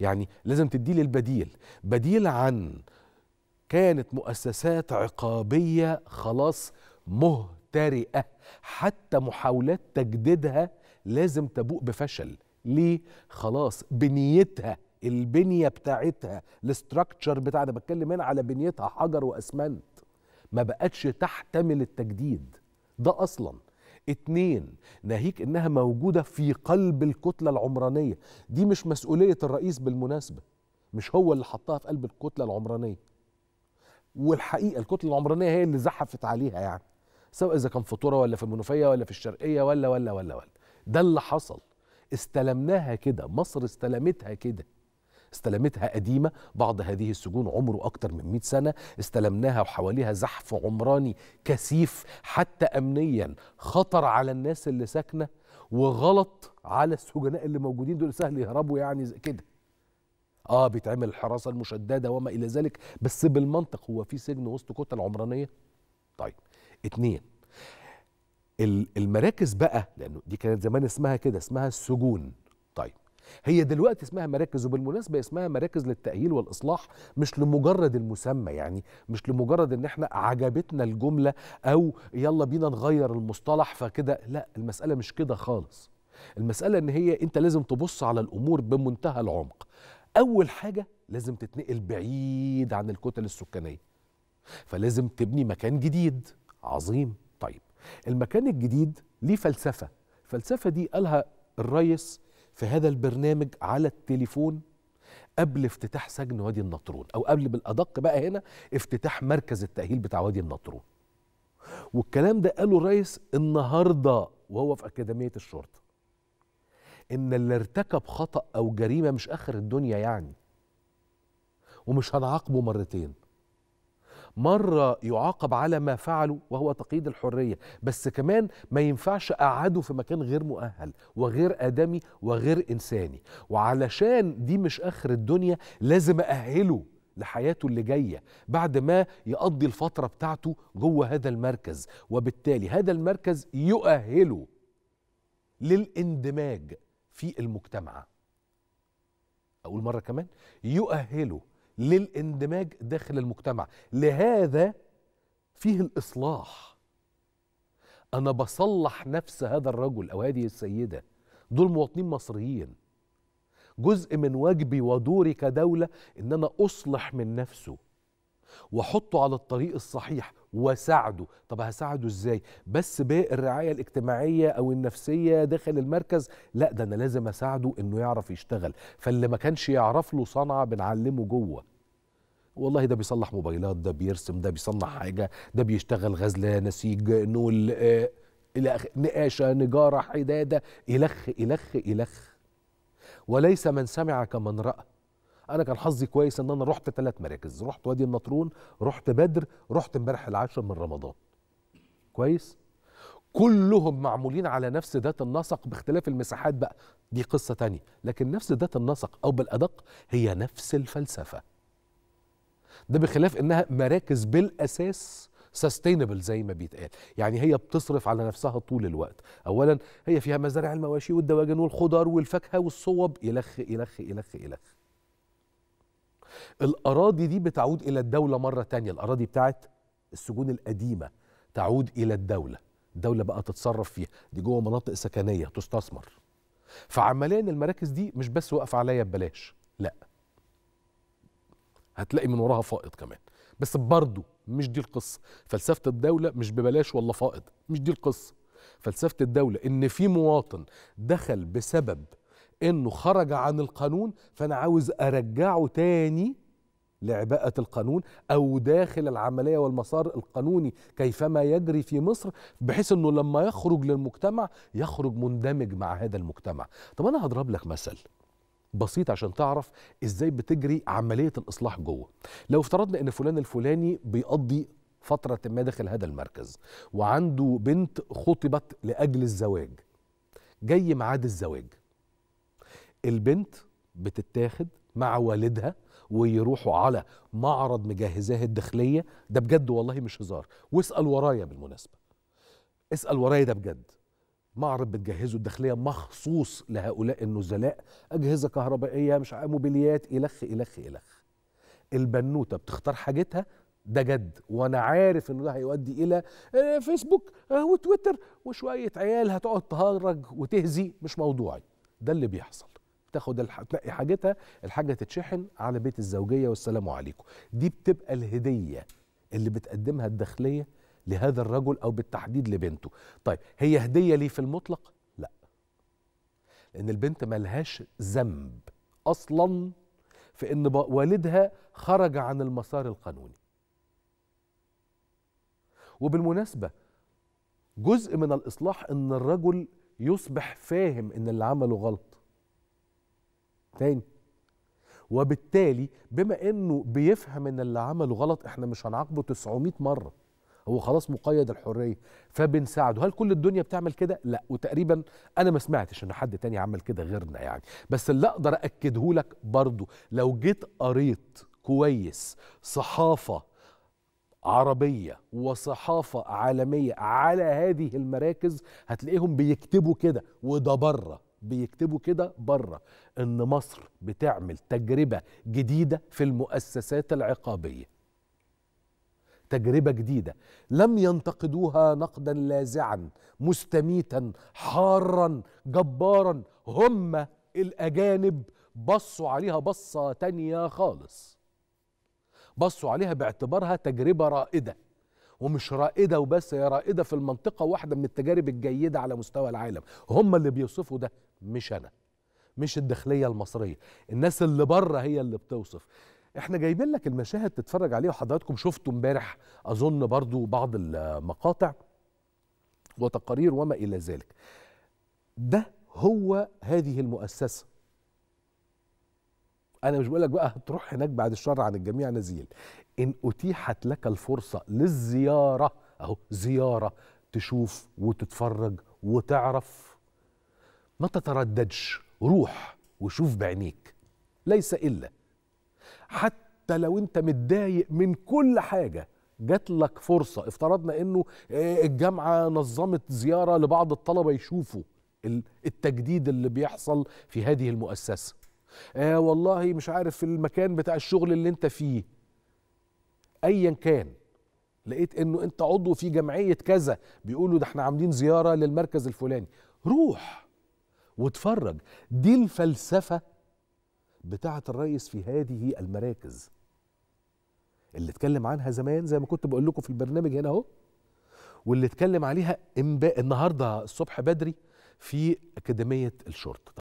يعني لازم تدي البديل بديل عن كانت مؤسسات عقابية خلاص مهترئة حتى محاولات تجديدها لازم تبوء بفشل ليه خلاص بنيتها البنية بتاعتها الاستراكتشر بتاعتها انا بتكلم هنا على بنيتها حجر واسمنت ما بقتش تحتمل التجديد ده اصلا اتنين ناهيك انها موجوده في قلب الكتله العمرانيه دي مش مسؤوليه الرئيس بالمناسبه مش هو اللي حطها في قلب الكتله العمرانيه والحقيقه الكتله العمرانيه هي اللي زحفت عليها يعني سواء اذا كان في طوره ولا في المنوفيه ولا في الشرقيه ولا ولا ولا ولا ده اللي حصل استلمناها كده مصر استلمتها كده استلمتها قديمة بعض هذه السجون عمره أكتر من 100 سنة استلمناها وحواليها زحف عمراني كثيف حتى أمنيا خطر على الناس اللي ساكنة وغلط على السجناء اللي موجودين دول سهل يهربوا يعني كده اه بيتعمل الحراسه المشدده وما الى ذلك بس بالمنطق هو في سجن وسط كتل عمرانيه طيب اتنين المراكز بقى لانه دي كانت زمان اسمها كده اسمها السجون طيب هي دلوقتي اسمها مراكز وبالمناسبة اسمها مراكز للتأهيل والإصلاح مش لمجرد المسمى يعني مش لمجرد إن إحنا عجبتنا الجملة أو يلا بينا نغير المصطلح فكده لا المسألة مش كده خالص المسألة إن هي أنت لازم تبص على الأمور بمنتهى العمق أول حاجة لازم تتنقل بعيد عن الكتل السكانية فلازم تبني مكان جديد عظيم طيب المكان الجديد ليه فلسفة الفلسفة دي قالها الريس في هذا البرنامج على التليفون قبل افتتاح سجن وادي النطرون او قبل بالادق بقى هنا افتتاح مركز التاهيل بتاع وادي النطرون والكلام ده قاله الرئيس النهارده وهو في اكاديميه الشرطه ان اللي ارتكب خطا او جريمه مش اخر الدنيا يعني ومش هنعاقبه مرتين مرة يعاقب على ما فعله وهو تقييد الحرية بس كمان ما ينفعش أقعده في مكان غير مؤهل وغير آدمي وغير إنساني وعلشان دي مش آخر الدنيا لازم أأهله لحياته اللي جاية بعد ما يقضي الفترة بتاعته جوه هذا المركز وبالتالي هذا المركز يؤهله للاندماج في المجتمع أقول مرة كمان يؤهله للاندماج داخل المجتمع لهذا فيه الاصلاح انا بصلح نفس هذا الرجل او هذه السيده دول مواطنين مصريين جزء من واجبي ودوري كدوله ان انا اصلح من نفسه واحطه على الطريق الصحيح واساعده طب هساعده ازاي بس بالرعايه الاجتماعيه او النفسيه داخل المركز لا ده انا لازم اساعده انه يعرف يشتغل فاللي ما كانش يعرف له صنعه بنعلمه جوه والله ده بيصلح موبايلات ده بيرسم ده بيصنع حاجه ده بيشتغل غزله نسيج نول آه نقاشه نجاره حداده الخ الخ الخ وليس من سمع كمن راى انا كان حظي كويس ان انا رحت ثلاث مراكز رحت وادي النطرون رحت بدر رحت امبارح العاشر من رمضان كويس كلهم معمولين على نفس ذات النسق باختلاف المساحات بقى دي قصه تانية لكن نفس ذات النسق او بالادق هي نفس الفلسفه ده بخلاف انها مراكز بالاساس سستينبل زي ما بيتقال يعني هي بتصرف على نفسها طول الوقت اولا هي فيها مزارع المواشي والدواجن والخضار والفاكهه والصوب يلخ يلخ الخ الخ, إلخ. الأراضي دي بتعود إلى الدولة مرة تانية الأراضي بتاعت السجون القديمة تعود إلى الدولة الدولة بقى تتصرف فيها دي جوه مناطق سكنية تستثمر فعمليا المراكز دي مش بس واقفة عليا ببلاش لا هتلاقي من وراها فائض كمان بس برضه مش دي القصة فلسفة الدولة مش ببلاش ولا فائض مش دي القصة فلسفة الدولة إن في مواطن دخل بسبب انه خرج عن القانون فانا عاوز ارجعه تاني لعباءة القانون أو داخل العملية والمسار القانوني كيفما يجري في مصر بحيث أنه لما يخرج للمجتمع يخرج مندمج مع هذا المجتمع طب أنا هضرب لك مثل بسيط عشان تعرف إزاي بتجري عملية الإصلاح جوه لو افترضنا أن فلان الفلاني بيقضي فترة ما داخل هذا المركز وعنده بنت خطبت لأجل الزواج جاي ميعاد الزواج البنت بتتاخد مع والدها ويروحوا على معرض مجهزاه الداخليه ده بجد والله مش هزار واسال ورايا بالمناسبه اسال ورايا ده بجد معرض بتجهزه الداخليه مخصوص لهؤلاء النزلاء اجهزه كهربائيه مش موبيليات الخ الخ الخ البنوته بتختار حاجتها ده جد وانا عارف انه ده هيؤدي الى آه، فيسبوك آه، وتويتر وشويه عيال هتقعد تهرج وتهزي مش موضوعي ده اللي بيحصل تاخد الح... تنقي حاجتها الحاجه تتشحن على بيت الزوجيه والسلام عليكم دي بتبقى الهديه اللي بتقدمها الداخليه لهذا الرجل او بالتحديد لبنته طيب هي هديه ليه في المطلق لا لان البنت ملهاش ذنب اصلا في ان والدها خرج عن المسار القانوني وبالمناسبه جزء من الاصلاح ان الرجل يصبح فاهم ان اللي عمله غلط تاني وبالتالي بما انه بيفهم ان اللي عمله غلط احنا مش هنعاقبه 900 مره هو خلاص مقيد الحريه فبنساعده هل كل الدنيا بتعمل كده لا وتقريبا انا ما سمعتش ان حد تاني عمل كده غيرنا يعني بس اللي اقدر اكده لك برضو لو جيت قريت كويس صحافه عربيه وصحافه عالميه على هذه المراكز هتلاقيهم بيكتبوا كده وده بره بيكتبوا كده بره ان مصر بتعمل تجربه جديده في المؤسسات العقابيه تجربه جديده لم ينتقدوها نقدا لاذعا مستميتا حارا جبارا هم الاجانب بصوا عليها بصه تانيه خالص بصوا عليها باعتبارها تجربه رائده ومش رائده وبس هي رائده في المنطقه واحده من التجارب الجيده على مستوى العالم هم اللي بيوصفوا ده مش انا مش الداخليه المصريه الناس اللي بره هي اللي بتوصف احنا جايبين لك المشاهد تتفرج عليها وحضراتكم شفتوا امبارح اظن برضو بعض المقاطع وتقارير وما الى ذلك ده هو هذه المؤسسه انا مش بقول لك بقى هتروح هناك بعد الشر عن الجميع نزيل ان اتيحت لك الفرصه للزياره اهو زياره تشوف وتتفرج وتعرف ما تترددش روح وشوف بعينيك ليس الا حتى لو انت متضايق من كل حاجه جات لك فرصه افترضنا انه آه، الجامعه نظمت زياره لبعض الطلبه يشوفوا التجديد اللي بيحصل في هذه المؤسسه آه والله مش عارف في المكان بتاع الشغل اللي انت فيه ايا كان لقيت انه انت عضو في جمعيه كذا بيقولوا ده احنا عاملين زياره للمركز الفلاني روح واتفرج دي الفلسفه بتاعه الريس في هذه المراكز اللي اتكلم عنها زمان زي ما كنت بقول لكم في البرنامج هنا اهو واللي اتكلم عليها النهارده الصبح بدري في اكاديميه الشرطه